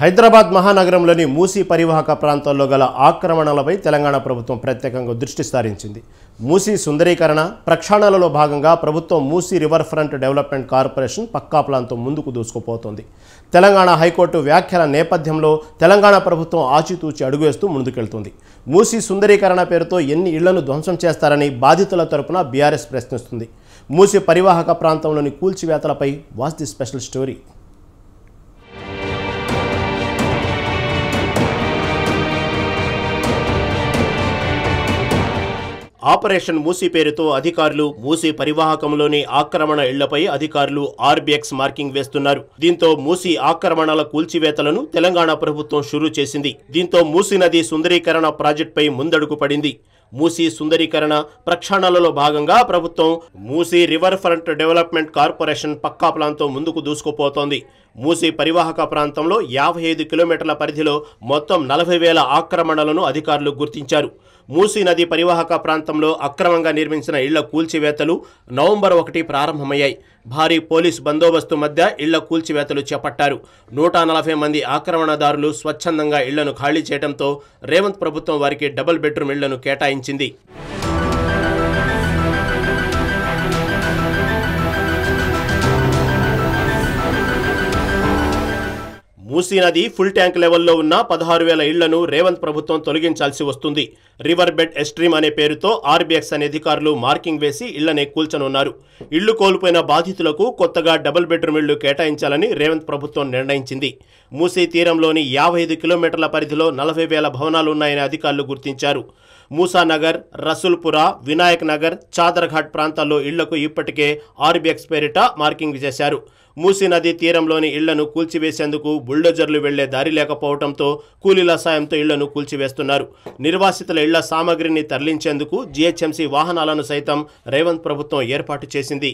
హైదరాబాద్ మహానగరంలోని మూసీ పరివాహక ప్రాంతాల్లో గల ఆక్రమణలపై తెలంగాణ ప్రభుత్వం ప్రత్యేకంగా దృష్టి సారించింది మూసీ సుందరీకరణ ప్రక్షాళనలో భాగంగా ప్రభుత్వం Musi river front development corporation పక్కా ప్లాన్తో ముందుకు దూసుకుపోతోంది తెలంగాణ హైకోర్టు వ్యాఖ్యల నేపథ్యంలో తెలంగాణ ప్రభుత్వం ఆచితూచి అడుగువేస్తూ ముందుకెళ్తుంది మూసీ సుందరీకరణ పేరుతో ఎన్ని ఇళ్లను ధ్వంసం చేస్తారని బాధితుల తరపున బీఆర్ఎస్ ప్రశ్నిస్తుంది మూసీ పరివాహక ప్రాంతంలోని కూల్చివేతలపై వాస్తి the special story operation Musi పేరుతో అధికారులు మూసీ పరివాహకంలోని ఆక్రమణ ఇళ్లపై అధికారులు ఆర్బీఎక్స్ మార్కింగ్ వేస్తున్నారు దీంతో మూసీ ఆక్రమణల కూల్చివేతలను తెలంగాణ ప్రభుత్వం షురూ చేసింది దీంతో మూసీ నది సుందరీకరణ ప్రాజెక్టుపై ముందడుగు పడింది మూసీ సుందరీకరణ ప్రక్షాళనలో భాగంగా ప్రభుత్వం Musi river front development corporation పక్కా ప్లాన్తో ముందుకు దూసుకుపోతోంది మూసీ పరివాహక ప్రాంతంలో యాభై ఐదు కిలోమీటర్ల పరిధిలో మొత్తం నలభై వేల ఆక్రమణలను అధికారులు గుర్తించారు మూసీ నది పరివాహక ప్రాంతంలో అక్రమంగా నిర్మించిన ఇళ్ల కూల్చివేతలు నవంబర్ ఒకటి ప్రారంభమయ్యాయి భారీ పోలీస్ బందోబస్తు మధ్య ఇళ్ల కూల్చివేతలు చేపట్టారు నూట నలభై మంది ఆక్రమణదారులు స్వచ్ఛందంగా ఇళ్లను ఖాళీ చేయడంతో రేవంత్ ప్రభుత్వం వారికి డబుల్ బెడ్రూమ్ ఇళ్లను కేటాయించింది నది ఫుల్ ట్యాంక్ లెవెల్లో ఉన్న పదహారు వేల ఇళ్లను రేవంత్ ప్రభుత్వం తొలగించాల్సి వస్తుంది రివర్ బెడ్ ఎస్ట్రీమ్ అనే పేరుతో ఆర్బీఎక్స్ అనే అధికారులు మార్కింగ్ వేసి ఇళ్లనే కూల్చనున్నారు ఇళ్లు కోల్పోయిన బాధితులకు కొత్తగా డబుల్ బెడ్రూమ్ ఇళ్లు కేటాయించాలని రేవంత్ ప్రభుత్వం నిర్ణయించింది మూసీ తీరంలోని యాభై ఐదు కిలోమీటర్ల పరిధిలో నలభై వేల భవనాలు ఉన్నాయని అధికారులు గుర్తించారు మూసానగర్ రసుల్పురా వినాయక్ నగర్ చాదర్ఘాట్ ప్రాంతాల్లో ఇళ్లకు ఇప్పటికే ఆర్బీ పేరిట మార్కింగ్ చేశారు మూసీ నది తీరంలోని ఇళ్లను కూల్చివేసేందుకు బుల్డోజర్లు వెళ్లే దారి లేకపోవడంతో కూలీల సాయంతో ఇళ్లను కూల్చివేస్తున్నారు నిర్వాసితుల ఇళ్ల సామాగ్రిని తరలించేందుకు జీహెచ్ఎంసీ వాహనాలను సైతం రేవంత్ ప్రభుత్వం ఏర్పాటు చేసింది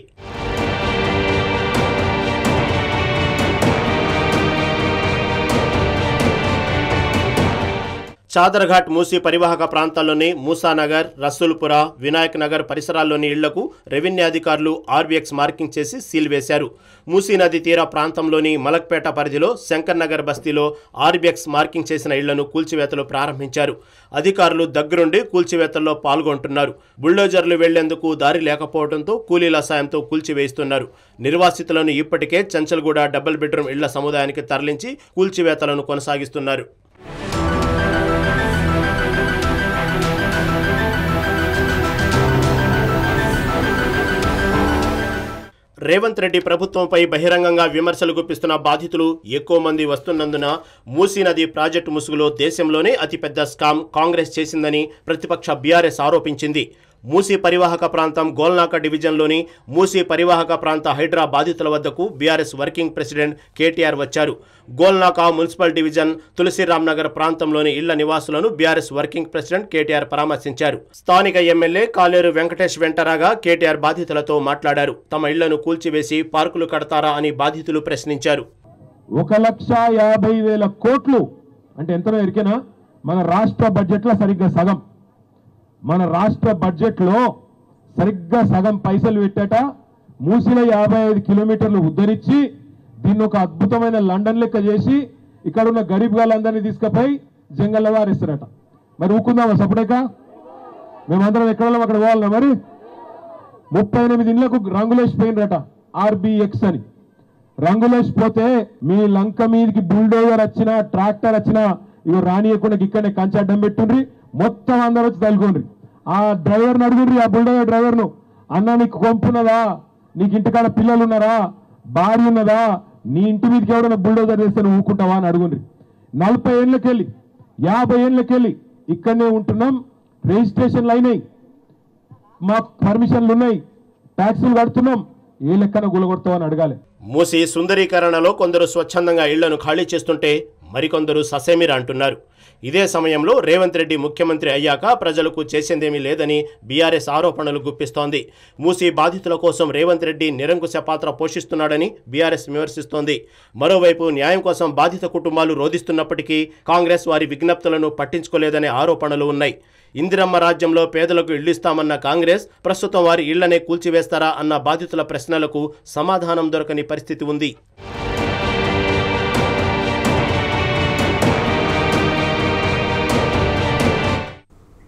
చాదర్ఘాట్ మూసీ పరివాహక ప్రాంతాల్లోని మూసానగర్ రసూల్పుర వినాయక్ నగర్ పరిసరాల్లోని ఇళ్లకు రెవెన్యూ అధికారులు ఆర్బీఎక్స్ మార్కింగ్ చేసి సీల్ వేశారు మూసీ నది తీర ప్రాంతంలోని మలక్పేట పరిధిలో శంకర్ నగర్ బస్తీలో ఆర్బీఎక్స్ మార్కింగ్ చేసిన ఇళ్లను కూల్చివేతలు ప్రారంభించారు అధికారులు దగ్గరుండి కూల్చివేతల్లో పాల్గొంటున్నారు బుల్డోజర్లు వెళ్లేందుకు దారి లేకపోవడంతో కూలీల సాయంతో కూల్చివేయిస్తున్నారు నిర్వాసితులను ఇప్పటికే చంచల్గూడ డబుల్ బెడ్రూమ్ ఇళ్ల సముదాయానికి తరలించి కూల్చివేతలను కొనసాగిస్తున్నారు రేవంత్ రెడ్డి ప్రభుత్వంపై బహిరంగంగా విమర్శలు గుప్పిస్తున్న బాధితులు ఎక్కువ మంది వస్తున్నందున మూసీ నది ప్రాజెక్టు ముసుగులో దేశంలోనే అతిపెద్ద స్కామ్ కాంగ్రెస్ చేసిందని ప్రతిపక్ష బీఆర్ఎస్ ఆరోపించింది మూసీ పరివాహక ప్రాంతం గోల్నాక డివిజన్లోని మూసీ పరివాహక ప్రాంత హైడ్రా బాధితుల వద్దకు బీఆర్ఎస్ వర్కింగ్ ప్రెసిడెంట్ కేటీఆర్ వచ్చారు గోల్నాక మున్సిపల్ డివిజన్ తులసిరామ్ ప్రాంతంలోని ఇళ్ల నివాసులను బీఆర్ఎస్ వర్కింగ్ ప్రెసిడెంట్ కేటీఆర్ పరామర్శించారు స్థానిక ఎమ్మెల్యే కాలేరు వెంకటేష్ వెంటరాగా కేటీఆర్ బాధితులతో మాట్లాడారు తమ ఇళ్లను కూల్చివేసి పార్కులు కడతారా అని బాధితులు ప్రశ్నించారు ఒక లక్ష యాభై వేల కోట్లు అంటే ఎంతనో ఎరికేనా మన రాష్ట్ర బడ్జెట్లో సరిగ్గా సగం మన రాష్ట్ర బడ్జెట్లో సరిగ్గా సగం పైసలు పెట్టట మూసిల యాభై ఐదు కిలోమీటర్లు ఉద్ధరించి దీన్ని ఒక అద్భుతమైన లండన్ లెక్క చేసి ఇక్కడ ఉన్న గరీబ్ గాలందరినీ తీసుకుపోయి జంగల్లో వారిస్తారట మరి ఊకుందామా సపడేక మేమందరం ఎక్కడ అక్కడ పోవాలన్నా మరి ముప్పై ఎనిమిది ఇళ్లకు రంగులేసిపోయిండ్రట ఆర్బిఎక్స్ అని రంగులేసిపోతే మీ లంక మీదకి బుల్డోజర్ వచ్చినా ట్రాక్టర్ వచ్చినా ఇవి రానియకుండా ఇక్కడనే కంచి అడ్డం పెట్టుండ్రి మొత్తం అందరూ వచ్చి తలుకోండి ఆ డ్రైవర్ని అడిగిండ్రి ఆ బుల్డోజర్ డ్రైవర్ను అన్న నీకు ఉన్నదా నీకు ఇంటికాడ పిల్లలు ఉన్నారా భార్య ఉన్నదా నీ ఇంటి మీదకి ఎవడన్నా బుల్డోజర్ వేస్తే నువ్వు ఊరుకుంటావా అని అడుగుండ్రి నలభై వెళ్ళి యాభై వెళ్ళి ఇక్కడనే ఉంటున్నాం రిజిస్ట్రేషన్లు అయినాయి మా పర్మిషన్లు ఉన్నాయి ట్యాక్సీలు కడుతున్నాం ఏ లెక్కన గులగొడతావు అని అడగాలి మూసి సుందరీకరణలో కొందరు స్వచ్ఛందంగా ఇళ్లను ఖాళీ చేస్తుంటే మరికొందరు ససేమిర అంటున్నారు ఇదే సమయంలో రేవంత్ రెడ్డి ముఖ్యమంత్రి అయ్యాక ప్రజలకు చేసిందేమీ లేదని బీఆర్ఎస్ ఆరోపణలు గుప్పిస్తోంది మూసీ బాధితుల కోసం రేవంత్ రెడ్డి నిరంకుశ పాత్ర పోషిస్తున్నాడని బీఆర్ఎస్ విమర్శిస్తోంది మరోవైపు న్యాయం కోసం బాధిత కుటుంబాలు రోధిస్తున్నప్పటికీ కాంగ్రెస్ వారి విజ్ఞప్తులను పట్టించుకోలేదనే ఆరోపణలు ఉన్నాయి ఇందిరమ్మ రాజ్యంలో పేదలకు ఇళ్లిస్తామన్న కాంగ్రెస్ ప్రస్తుతం వారి ఇళ్లనే కూల్చివేస్తారా అన్న బాధితుల ప్రశ్నలకు సమాధానం దొరకని పరిస్థితి ఉంది